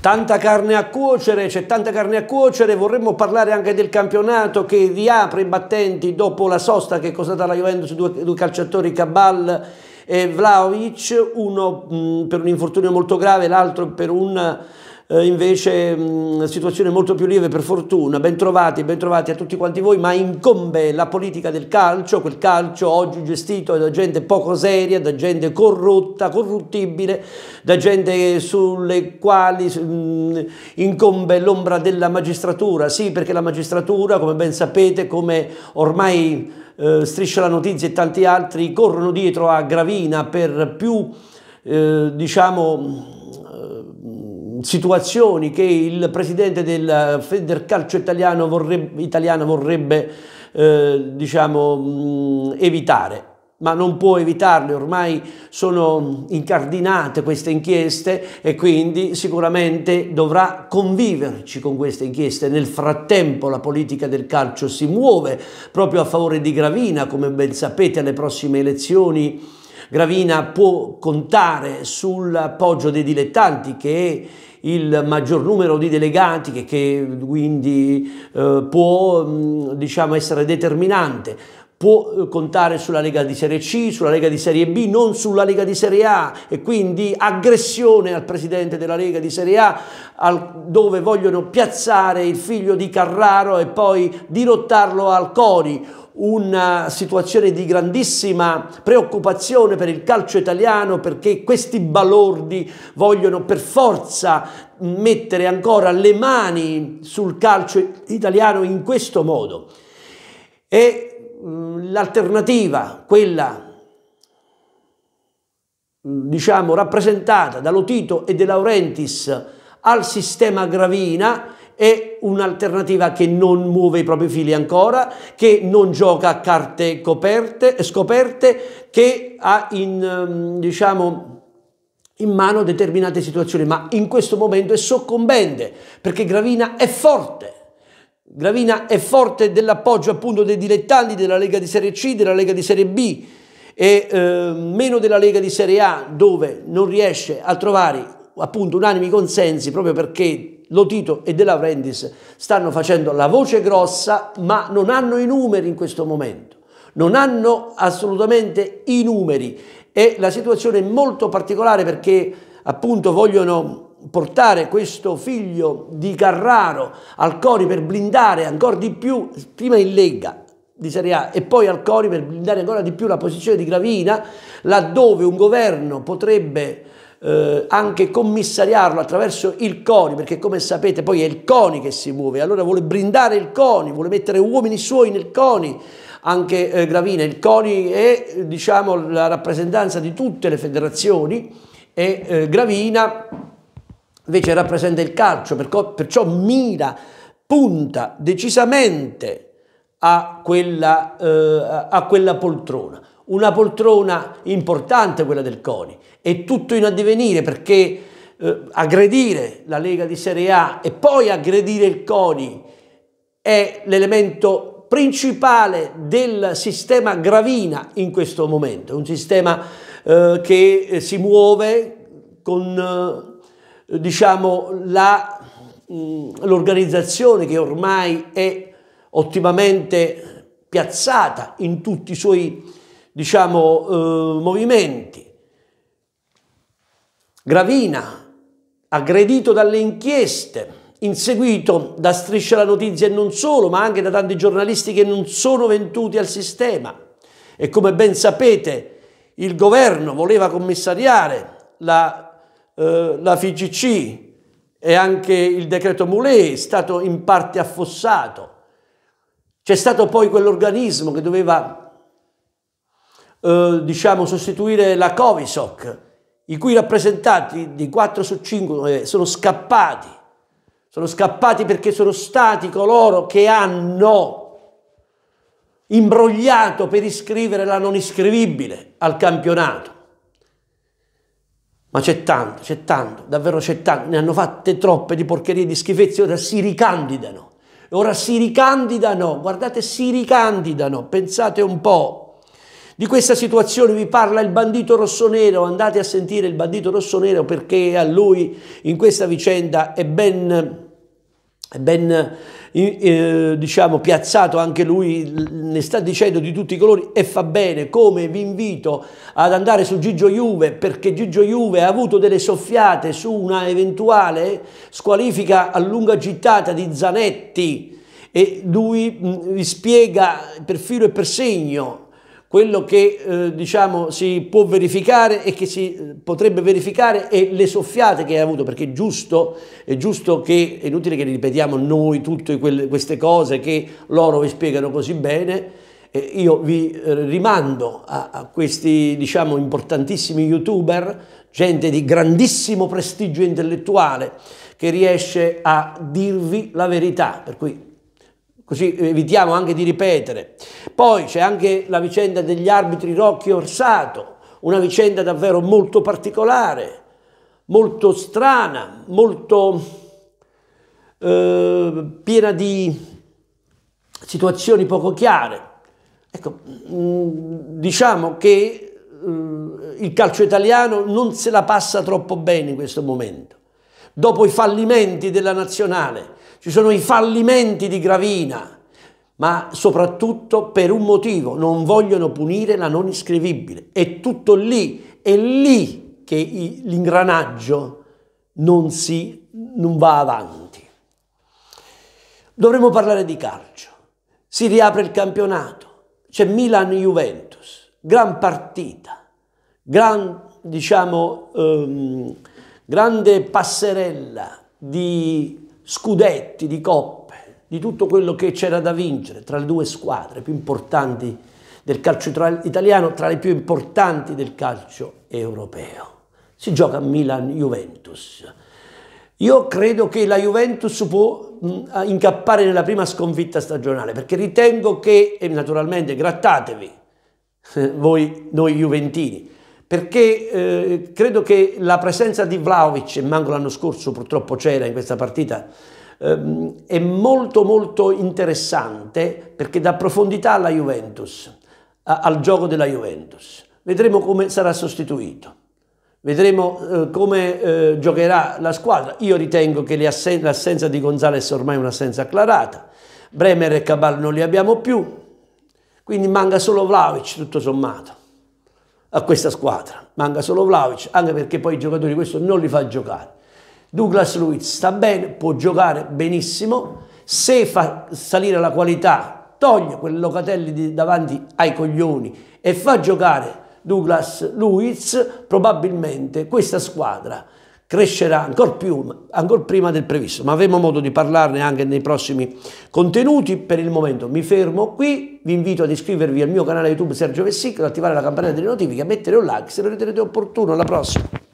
Tanta carne a cuocere, c'è tanta carne a cuocere, vorremmo parlare anche del campionato che riapre i battenti dopo la sosta che è costata la Juventus due, due calciatori Cabal e Vlaovic, uno mh, mm, per un infortunio molto grave, l'altro per un eh, invece mh, situazione molto più lieve per fortuna, ben trovati a tutti quanti voi, ma incombe la politica del calcio, quel calcio oggi gestito da gente poco seria, da gente corrotta, corruttibile, da gente sulle quali mh, incombe l'ombra della magistratura, sì perché la magistratura come ben sapete, come ormai eh, Striscia la Notizia e tanti altri corrono dietro a Gravina per più eh, diciamo situazioni che il presidente del Federcalcio eh, italiano vorrebbe, italiano vorrebbe eh, diciamo, evitare ma non può evitarle, ormai sono incardinate queste inchieste e quindi sicuramente dovrà conviverci con queste inchieste. Nel frattempo la politica del calcio si muove proprio a favore di Gravina, come ben sapete alle prossime elezioni Gravina può contare sull'appoggio dei dilettanti che è il maggior numero di delegati che, che quindi eh, può mm, diciamo essere determinante può eh, contare sulla Lega di Serie C, sulla Lega di Serie B, non sulla Lega di Serie A e quindi aggressione al presidente della Lega di Serie A al, dove vogliono piazzare il figlio di Carraro e poi dirottarlo al Cori una situazione di grandissima preoccupazione per il calcio italiano perché questi balordi vogliono per forza mettere ancora le mani sul calcio italiano in questo modo. E l'alternativa, quella diciamo rappresentata da Lotito e De Laurentiis al sistema Gravina è un'alternativa che non muove i propri fili ancora, che non gioca a carte coperte, scoperte, che ha in, ehm, diciamo, in mano determinate situazioni, ma in questo momento è soccombente perché Gravina è forte. Gravina è forte dell'appoggio appunto dei dilettanti della Lega di Serie C, della Lega di Serie B e eh, meno della Lega di Serie A dove non riesce a trovare appunto unanimi consensi proprio perché Lotito e De Laurentiis stanno facendo la voce grossa, ma non hanno i numeri in questo momento. Non hanno assolutamente i numeri e la situazione è molto particolare perché appunto vogliono portare questo figlio di Carraro al Cori per blindare ancora di più, prima in Lega di Serie A e poi al Cori per blindare ancora di più la posizione di Gravina, laddove un governo potrebbe eh, anche commissariarlo attraverso il CONI, perché come sapete poi è il CONI che si muove, allora vuole brindare il CONI, vuole mettere uomini suoi nel CONI, anche eh, Gravina. Il CONI è diciamo, la rappresentanza di tutte le federazioni e eh, Gravina invece rappresenta il calcio, perciò, perciò mira, punta decisamente a quella, eh, a quella poltrona una poltrona importante quella del CONI, è tutto in addivenire perché eh, aggredire la Lega di Serie A e poi aggredire il CONI è l'elemento principale del sistema Gravina in questo momento, è un sistema eh, che eh, si muove con eh, diciamo, l'organizzazione che ormai è ottimamente piazzata in tutti i suoi diciamo, eh, movimenti. Gravina, aggredito dalle inchieste, inseguito da Striscia la Notizia e non solo, ma anche da tanti giornalisti che non sono venduti al sistema. E come ben sapete, il governo voleva commissariare la, eh, la FICC e anche il decreto Moulet è stato in parte affossato. C'è stato poi quell'organismo che doveva eh, diciamo, sostituire la Covisoc, i cui rappresentanti di 4 su 5 eh, sono scappati, sono scappati perché sono stati coloro che hanno imbrogliato per iscrivere la non iscrivibile al campionato. Ma c'è tanto, c'è tanto, davvero c'è tanto, ne hanno fatte troppe di porcherie, di schifezze, ora si ricandidano, ora si ricandidano, guardate si ricandidano, pensate un po'. Di questa situazione vi parla il bandito rossonero, andate a sentire il bandito rossonero perché a lui in questa vicenda è ben, è ben eh, diciamo, piazzato anche lui, ne sta dicendo di tutti i colori e fa bene, come vi invito ad andare su Gigio Juve perché Gigio Juve ha avuto delle soffiate su una eventuale squalifica a lunga gittata di Zanetti e lui vi spiega per filo e per segno quello che eh, diciamo, si può verificare e che si eh, potrebbe verificare e le soffiate che hai avuto, perché è giusto, è giusto che, è inutile che ripetiamo noi tutte quelle, queste cose che loro vi spiegano così bene, eh, io vi eh, rimando a, a questi diciamo, importantissimi youtuber, gente di grandissimo prestigio intellettuale che riesce a dirvi la verità, per cui così evitiamo anche di ripetere. Poi c'è anche la vicenda degli arbitri Rocchi e Orsato, una vicenda davvero molto particolare, molto strana, molto eh, piena di situazioni poco chiare. Ecco, mm, diciamo che eh, il calcio italiano non se la passa troppo bene in questo momento dopo i fallimenti della nazionale, ci sono i fallimenti di Gravina, ma soprattutto per un motivo, non vogliono punire la non iscrivibile. È tutto lì, è lì che l'ingranaggio non, non va avanti. Dovremmo parlare di calcio. Si riapre il campionato, c'è Milan-Juventus, gran partita, gran, diciamo... Um, grande passerella di scudetti, di coppe, di tutto quello che c'era da vincere tra le due squadre più importanti del calcio italiano, tra le più importanti del calcio europeo. Si gioca a Milan-Juventus. Io credo che la Juventus può mm, incappare nella prima sconfitta stagionale, perché ritengo che, e naturalmente grattatevi, voi, noi juventini, perché eh, credo che la presenza di Vlaovic, e manco l'anno scorso purtroppo c'era in questa partita, ehm, è molto molto interessante perché dà profondità alla Juventus, a, al gioco della Juventus. Vedremo come sarà sostituito, vedremo eh, come eh, giocherà la squadra. Io ritengo che l'assenza di Gonzales è ormai un'assenza acclarata, Bremer e Cabal non li abbiamo più, quindi manca solo Vlaovic tutto sommato a questa squadra. Manca solo Vlaovic, anche perché poi i giocatori questo non li fa giocare. Douglas Luiz sta bene, può giocare benissimo, se fa salire la qualità toglie quel Locatelli davanti ai coglioni e fa giocare Douglas Luiz, probabilmente questa squadra crescerà ancora più, ancora prima del previsto, ma avremo modo di parlarne anche nei prossimi contenuti. Per il momento mi fermo qui, vi invito ad iscrivervi al mio canale YouTube Sergio Vessicco, ad attivare la campanella delle notifiche, a mettere un like se lo ritenete opportuno. Alla prossima!